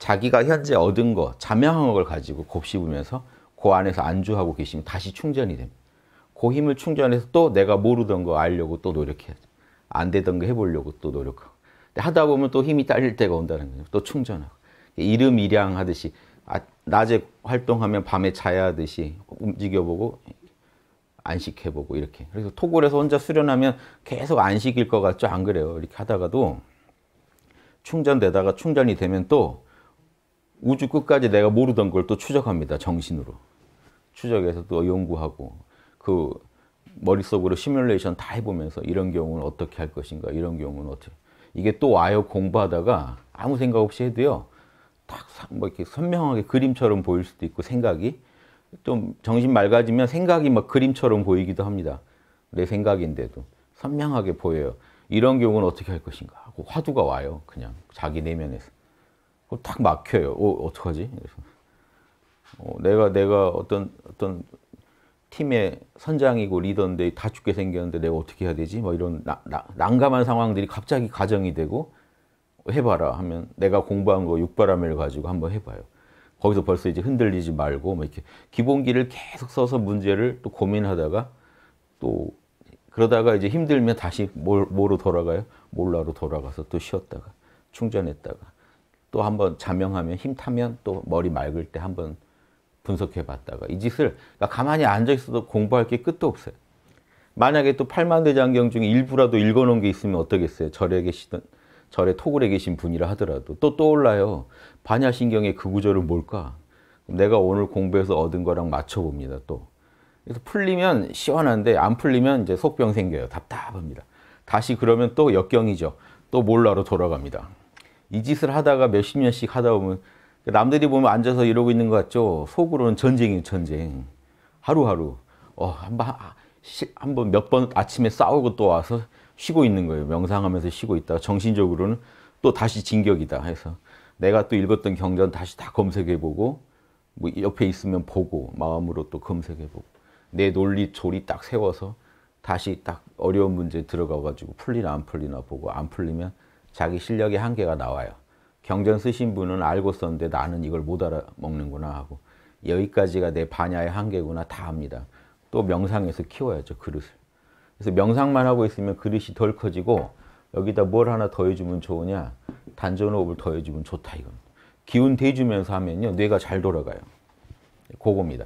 자기가 현재 얻은 거, 자명한 걸 가지고 곱씹으면서 그 안에서 안주하고 계시면 다시 충전이 됩니다. 그 힘을 충전해서 또 내가 모르던 거 알려고 또 노력해야죠. 안 되던 거 해보려고 또 노력하고. 하다 보면 또 힘이 딸릴 때가 온다는 거죠. 또 충전하고. 이름이량 하듯이 아, 낮에 활동하면 밤에 자야 하듯이 움직여보고 안식해보고 이렇게. 그래서 토굴에서 혼자 수련하면 계속 안식일 것 같죠? 안 그래요. 이렇게 하다가도 충전되다가 충전이 되면 또 우주 끝까지 내가 모르던 걸 또 추적합니다. 정신으로. 추적해서 또 연구하고 그 머릿속으로 시뮬레이션 다 해보면서 이런 경우는 어떻게 할 것인가 이런 경우는 어떻게 이게 또 와요 공부하다가 아무 생각 없이 해도요 딱뭐 이렇게 선명하게 그림처럼 보일 수도 있고 생각이 좀 정신 맑아지면 생각이 막 그림처럼 보이기도 합니다 내 생각인데도 선명하게 보여요 이런 경우는 어떻게 할 것인가 하고 화두가 와요 그냥 자기 내면에서 그 막혀요. 어, 어떡하지? 어, 내가 내가 어떤 어떤 팀의 선장이고 리더인데 다 죽게 생겼는데 내가 어떻게 해야 되지? 뭐 이런 나, 나, 난감한 상황들이 갑자기 가정이 되고 해봐라 하면 내가 공부한 거 육바람을 가지고 한번 해봐요. 거기서 벌써 이제 흔들리지 말고 뭐 이렇게 기본기를 계속 써서 문제를 또 고민하다가 또 그러다가 이제 힘들면 다시 뭘, 뭐로 돌아가요? 몰라로 돌아가서 또 쉬었다가 충전했다가 또 한 번 자명하면 힘타면 또 머리 맑을 때 한번 분석해 봤다가 이 짓을 그러니까 가만히 앉아 있어도 공부할 게 끝도 없어요. 만약에 또 팔만대장경 중에 일부라도 읽어놓은 게 있으면 어떠겠어요? 절에 계시던 절에 토굴에 계신 분이라 하더라도 또 떠올라요. 반야신경의 그 구절은 뭘까? 내가 오늘 공부해서 얻은 거랑 맞춰봅니다. 또 그래서 풀리면 시원한데 안 풀리면 이제 속병 생겨요. 답답합니다. 다시 그러면 또 역경이죠. 또 몰라로 돌아갑니다. 이 짓을 하다가 몇 십 년씩 하다 보면 남들이 보면 앉아서 이러고 있는 것 같죠. 속으로는 전쟁이에요, 전쟁. 하루하루. 어, 한번 아, 한번 몇 번 아침에 싸우고 또 와서 쉬고 있는 거예요. 명상하면서 쉬고 있다. 정신적으로는 또 다시 진격이다 해서 내가 또 읽었던 경전 다시 다 검색해 보고 뭐 옆에 있으면 보고 마음으로 또 검색해 보고 내 논리 조리 딱 세워서 다시 딱 어려운 문제 들어가 가지고 풀리나 안 풀리나 보고 안 풀리면 자기 실력의 한계가 나와요. 경전 쓰신 분은 알고 썼는데 나는 이걸 못 알아먹는구나 하고 여기까지가 내 반야의 한계구나 다 합니다. 또 명상에서 키워야죠 그릇을. 그래서 명상만 하고 있으면 그릇이 덜 커지고 여기다 뭘 하나 더해주면 좋으냐 단전호흡을 더해주면 좋다 이겁니다. 기운 대주면서 하면요 뇌가 잘 돌아가요. 그겁니다.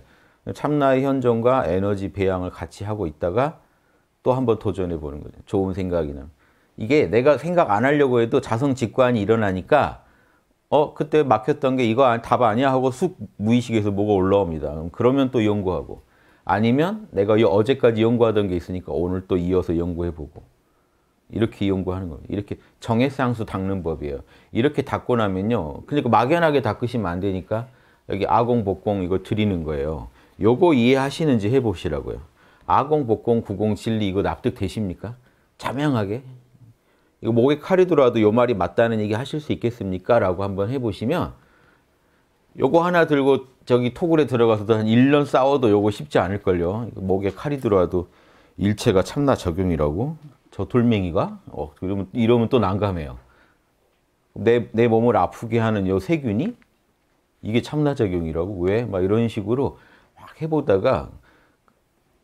참나의 현존과 에너지 배양을 같이 하고 있다가 또 한번 도전해 보는 거죠. 좋은 생각이나 이게 내가 생각 안 하려고 해도 자성 직관이 일어나니까 어 그때 막혔던 게 이거 아, 답 아니야 하고 쑥 무의식에서 뭐가 올라옵니다. 그러면 또 연구하고 아니면 내가 어제까지 연구하던 게 있으니까 오늘 또 이어서 연구해보고 이렇게 연구하는 거예요. 이렇게 정해상수 닦는 법이에요. 이렇게 닦고 나면요. 그러니까 막연하게 닦으시면 안 되니까 여기 아공, 복공 이거 드리는 거예요. 요거 이해하시는지 해보시라고요. 아공, 복공, 구공, 진리 이거 납득되십니까? 자명하게. 이거 목에 칼이들어와도요 말이 맞다는 얘기 하실 수 있겠습니까? 라고 한번 해보시면 요거 하나 들고 저기 토굴에 들어가서도 한 1년 싸워도 요거 쉽지 않을걸요. 목에 칼이 들어와도 일체가 참나 적용이라고. 저 돌멩이가? 어, 이러면, 이러면 또 난감해요. 내, 내 몸을 아프게 하는 요 세균이? 이게 참나 적용이라고? 왜? 막 이런 식으로 막 해보다가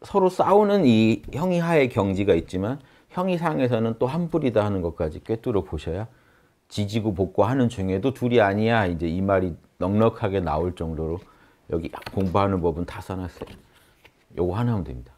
서로 싸우는 이 형이하의 경지가 있지만 형이상에서는 또 한뿌리다 하는 것까지 꿰뚫어 보셔야 지지고 복고하는 중에도 둘이 아니야 이제 이 말이 넉넉하게 나올 정도로 여기 공부하는 법은 다 써놨어요. 요거 하나 면 됩니다.